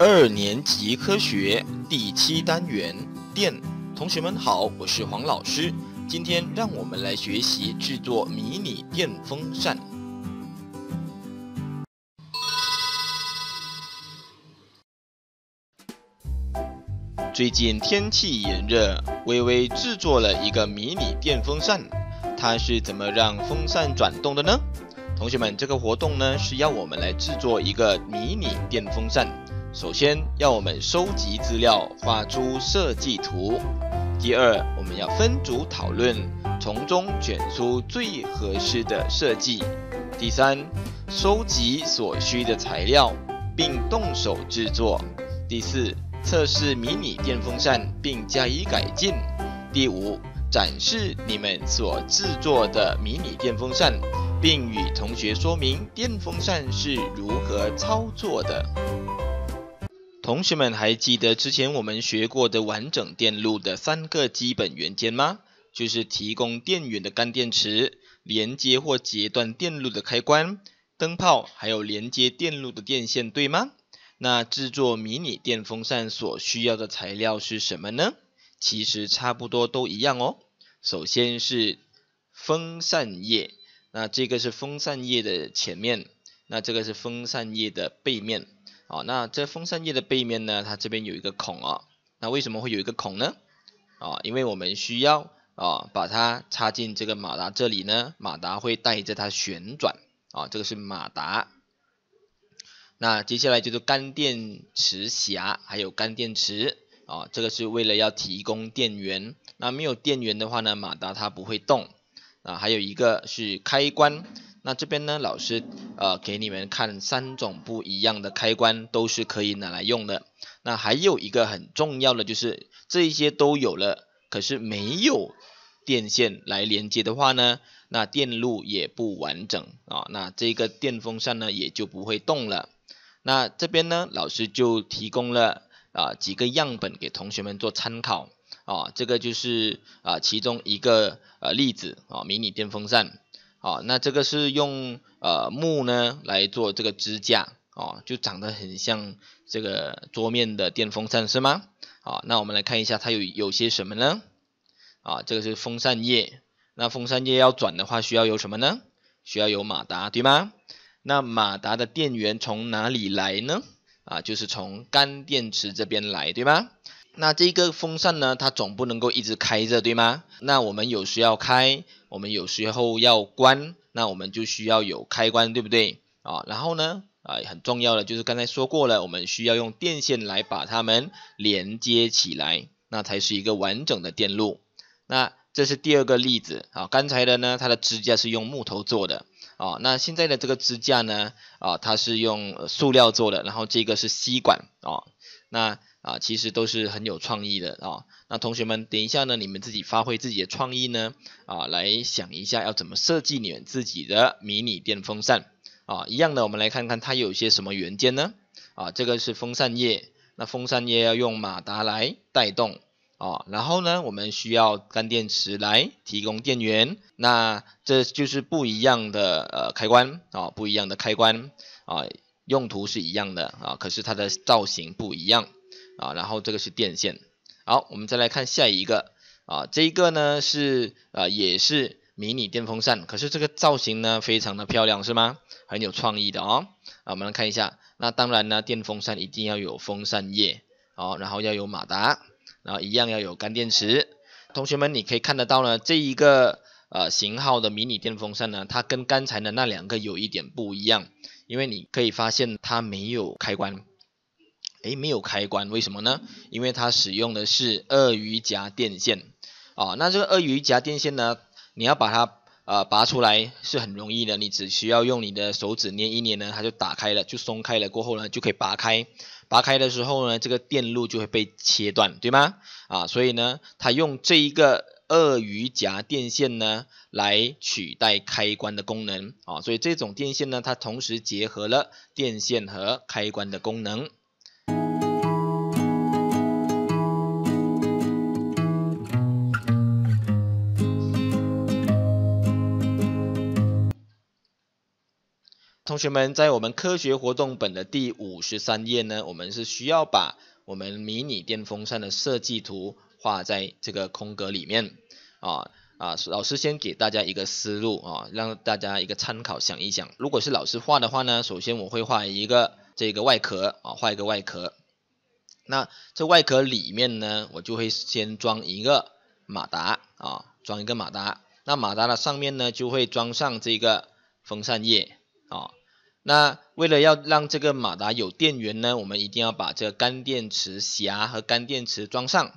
二年级科学第七单元电。同学们好，我是黄老师。今天让我们来学习制作迷你电风扇。最近天气炎热，微微制作了一个迷你电风扇。它是怎么让风扇转动的呢？同学们，这个活动呢是要我们来制作一个迷你电风扇。首先要我们收集资料，画出设计图。第二，我们要分组讨论，从中选出最合适的设计。第三，收集所需的材料，并动手制作。第四，测试迷你电风扇，并加以改进。第五，展示你们所制作的迷你电风扇，并与同学说明电风扇是如何操作的。同学们还记得之前我们学过的完整电路的三个基本元件吗？就是提供电源的干电池、连接或截断电路的开关、灯泡，还有连接电路的电线，对吗？那制作迷你电风扇所需要的材料是什么呢？其实差不多都一样哦。首先是风扇叶，那这个是风扇叶的前面，那这个是风扇叶的背面。好，那这风扇叶的背面呢，它这边有一个孔啊，那为什么会有一个孔呢？啊，因为我们需要啊把它插进这个马达这里呢，马达会带着它旋转啊，这个是马达。那接下来就是干电池匣，还有干电池啊，这个是为了要提供电源。那没有电源的话呢，马达它不会动啊，还有一个是开关。那这边呢，老师呃给你们看三种不一样的开关，都是可以拿来用的。那还有一个很重要的就是，这一些都有了，可是没有电线来连接的话呢，那电路也不完整啊。那这个电风扇呢也就不会动了。那这边呢，老师就提供了啊几个样本给同学们做参考啊，这个就是啊其中一个呃例子啊，迷你电风扇。哦，那这个是用呃木呢来做这个支架，啊，就长得很像这个桌面的电风扇是吗？好，那我们来看一下它有有些什么呢？啊，这个是风扇叶，那风扇叶要转的话需要有什么呢？需要有马达对吗？那马达的电源从哪里来呢？啊，就是从干电池这边来对吗？那这个风扇呢，它总不能够一直开着，对吗？那我们有时候开，我们有时候要关，那我们就需要有开关，对不对？啊，然后呢，啊，很重要的就是刚才说过了，我们需要用电线来把它们连接起来，那才是一个完整的电路。那这是第二个例子啊，刚才的呢，它的支架是用木头做的啊，那现在的这个支架呢，啊，它是用塑料做的，然后这个是吸管啊，那。啊，其实都是很有创意的啊。那同学们，等一下呢，你们自己发挥自己的创意呢，啊，来想一下要怎么设计你们自己的迷你电风扇啊。一样的，我们来看看它有些什么元件呢？啊，这个是风扇叶，那风扇叶要用马达来带动啊。然后呢，我们需要干电池来提供电源。那这就是不一样的呃开关啊，不一样的开关啊，用途是一样的啊，可是它的造型不一样。啊，然后这个是电线。好，我们再来看下一个。啊，这一个呢是呃也是迷你电风扇，可是这个造型呢非常的漂亮，是吗？很有创意的哦。啊，我们来看一下。那当然呢，电风扇一定要有风扇叶，好，然后要有马达，然后一样要有干电池。同学们，你可以看得到呢，这一个呃型号的迷你电风扇呢，它跟刚才的那两个有一点不一样，因为你可以发现它没有开关。诶，没有开关，为什么呢？因为它使用的是鳄鱼夹电线，哦，那这个鳄鱼夹电线呢，你要把它呃拔出来是很容易的，你只需要用你的手指捏一捏呢，它就打开了，就松开了过后呢，就可以拔开，拔开的时候呢，这个电路就会被切断，对吗？啊，所以呢，它用这一个鳄鱼夹电线呢来取代开关的功能，啊，所以这种电线呢，它同时结合了电线和开关的功能。同学们，在我们科学活动本的第五十三页呢，我们是需要把我们迷你电风扇的设计图画在这个空格里面啊啊！老师先给大家一个思路啊，让大家一个参考想一想。如果是老师画的话呢，首先我会画一个这个外壳啊，画一个外壳。那这外壳里面呢，我就会先装一个马达啊，装一个马达。那马达的上面呢，就会装上这个风扇叶啊。那为了要让这个马达有电源呢，我们一定要把这个干电池匣和干电池装上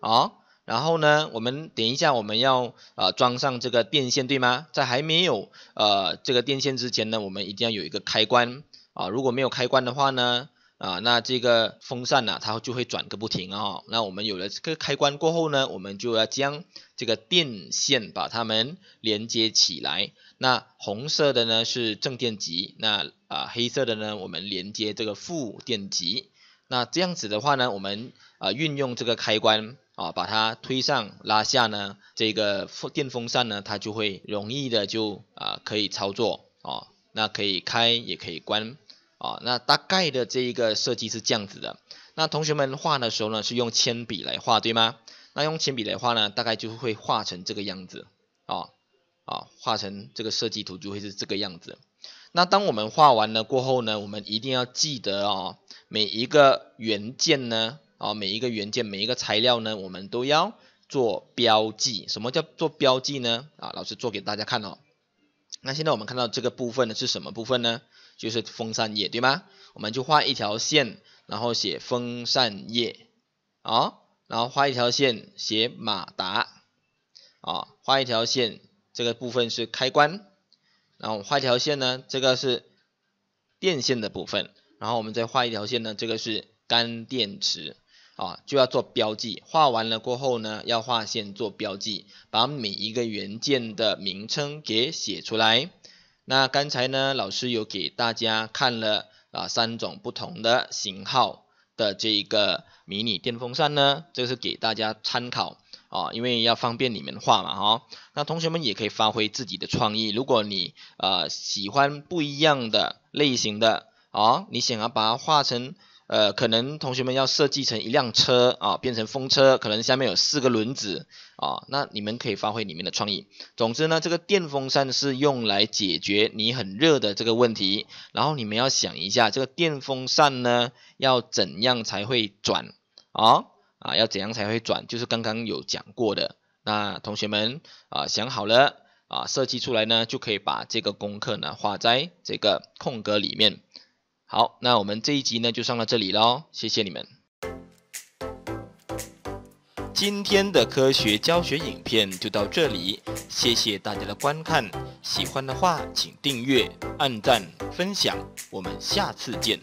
啊。然后呢，我们等一下我们要啊装上这个电线对吗？在还没有呃这个电线之前呢，我们一定要有一个开关啊。如果没有开关的话呢，啊那这个风扇呢它就会转个不停啊。那我们有了这个开关过后呢，我们就要将这个电线把它们连接起来。那红色的呢是正电极，那啊黑色的呢我们连接这个负电极，那这样子的话呢，我们啊运用这个开关啊把它推上拉下呢，这个电风扇呢它就会容易的就啊可以操作啊，那可以开也可以关啊，那大概的这一个设计是这样子的。那同学们画的时候呢是用铅笔来画对吗？那用铅笔来画呢大概就会画成这个样子啊。啊，画成这个设计图就会是这个样子。那当我们画完了过后呢，我们一定要记得哦，每一个原件呢，啊，每一个原件，每一个材料呢，我们都要做标记。什么叫做标记呢？啊，老师做给大家看哦。那现在我们看到这个部分呢是什么部分呢？就是风扇叶，对吗？我们就画一条线，然后写风扇叶，啊，然后画一条线写马达，啊，画一条线。这个部分是开关，然后画一条线呢，这个是电线的部分，然后我们再画一条线呢，这个是干电池啊，就要做标记，画完了过后呢，要画线做标记，把每一个元件的名称给写出来。那刚才呢，老师有给大家看了啊三种不同的型号的这一个迷你电风扇呢，这是给大家参考。啊，因为要方便你们画嘛，哈，那同学们也可以发挥自己的创意。如果你呃喜欢不一样的类型的，啊，你想要把它画成，呃，可能同学们要设计成一辆车啊，变成风车，可能下面有四个轮子啊，那你们可以发挥你们的创意。总之呢，这个电风扇是用来解决你很热的这个问题。然后你们要想一下，这个电风扇呢要怎样才会转啊？啊，要怎样才会转？就是刚刚有讲过的，那同学们啊，想好了啊，设计出来呢，就可以把这个功课呢画在这个空格里面。好，那我们这一集呢就上到这里喽，谢谢你们。今天的科学教学影片就到这里，谢谢大家的观看。喜欢的话，请订阅、按赞、分享，我们下次见。